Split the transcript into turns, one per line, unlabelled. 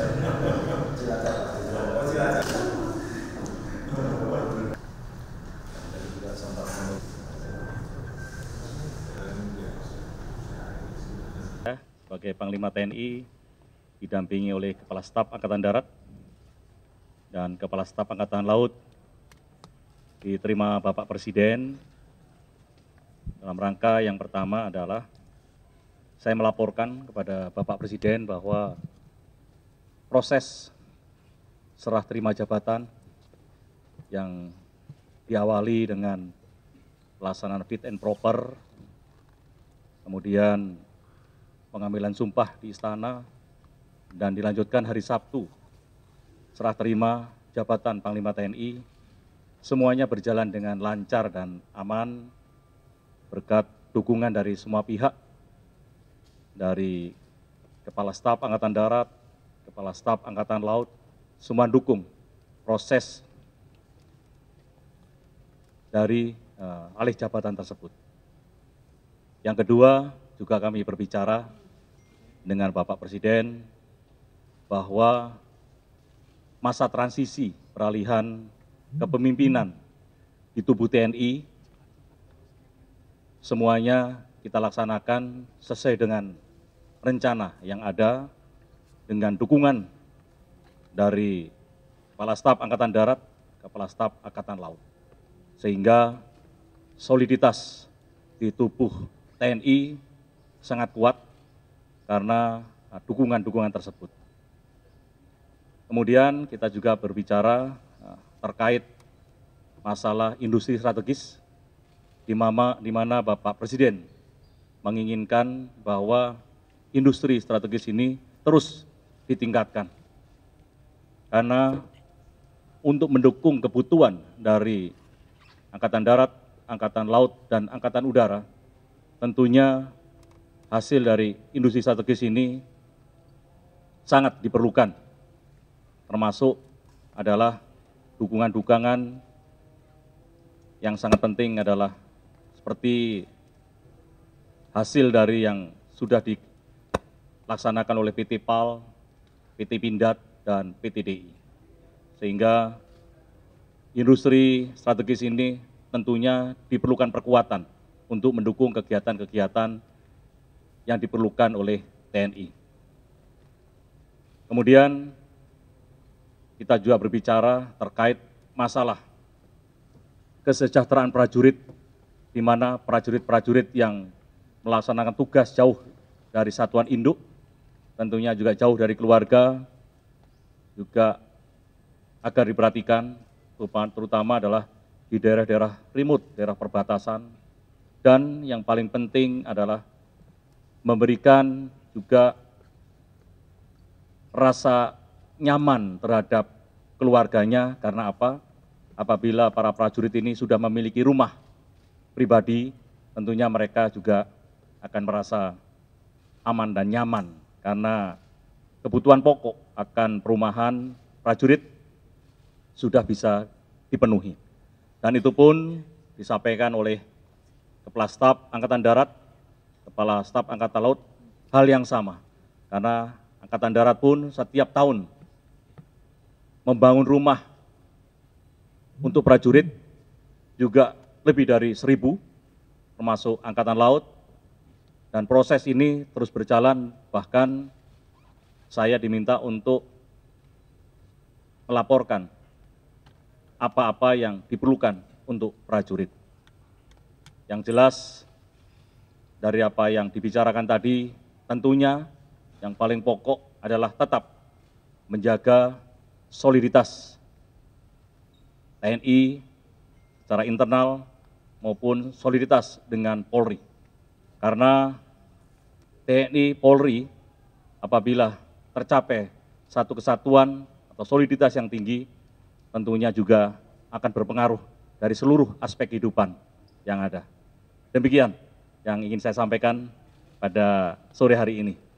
Ya, sebagai Panglima TNI didampingi oleh Kepala Staf Angkatan Darat dan Kepala Staf Angkatan Laut diterima Bapak Presiden dalam rangka yang pertama adalah saya melaporkan kepada Bapak Presiden bahwa proses serah terima jabatan yang diawali dengan pelaksanaan fit and proper, kemudian pengambilan sumpah di istana, dan dilanjutkan hari Sabtu, serah terima jabatan Panglima TNI, semuanya berjalan dengan lancar dan aman, berkat dukungan dari semua pihak, dari Kepala Staf Angkatan Darat, Kepala Staf Angkatan Laut, semua dukung proses dari uh, alih jabatan tersebut. Yang kedua, juga kami berbicara dengan Bapak Presiden bahwa masa transisi peralihan kepemimpinan di tubuh TNI semuanya kita laksanakan sesuai dengan rencana yang ada dengan dukungan dari Kepala Staf Angkatan Darat, Kepala Staf Angkatan Laut. Sehingga soliditas di tubuh TNI sangat kuat karena dukungan-dukungan tersebut. Kemudian kita juga berbicara eh, terkait masalah industri strategis di mana, Bapak Presiden menginginkan bahwa industri strategis ini terus ditingkatkan. Karena untuk mendukung kebutuhan dari Angkatan Darat, Angkatan Laut, dan Angkatan Udara, tentunya hasil dari industri strategis ini sangat diperlukan, termasuk adalah dukungan-dukungan yang sangat penting adalah seperti hasil dari yang sudah dilaksanakan oleh PT PAL PT Pindad, dan PT DI, Sehingga industri strategis ini tentunya diperlukan perkuatan untuk mendukung kegiatan-kegiatan yang diperlukan oleh TNI. Kemudian kita juga berbicara terkait masalah kesejahteraan prajurit, di mana prajurit-prajurit yang melaksanakan tugas jauh dari satuan induk tentunya juga jauh dari keluarga, juga agar diperhatikan, terutama adalah di daerah-daerah remote, daerah perbatasan, dan yang paling penting adalah memberikan juga rasa nyaman terhadap keluarganya karena apa? Apabila para prajurit ini sudah memiliki rumah pribadi, tentunya mereka juga akan merasa aman dan nyaman karena kebutuhan pokok akan perumahan prajurit sudah bisa dipenuhi. Dan itu pun disampaikan oleh Kepala Staf Angkatan Darat, Kepala Staf Angkatan Laut, hal yang sama. Karena Angkatan Darat pun setiap tahun membangun rumah untuk prajurit juga lebih dari seribu, termasuk Angkatan Laut, dan proses ini terus berjalan, bahkan saya diminta untuk melaporkan apa-apa yang diperlukan untuk prajurit. Yang jelas, dari apa yang dibicarakan tadi, tentunya yang paling pokok adalah tetap menjaga soliditas TNI secara internal maupun soliditas dengan Polri. Karena TNI Polri apabila tercapai satu kesatuan atau soliditas yang tinggi tentunya juga akan berpengaruh dari seluruh aspek kehidupan yang ada. Demikian yang ingin saya sampaikan pada sore hari ini.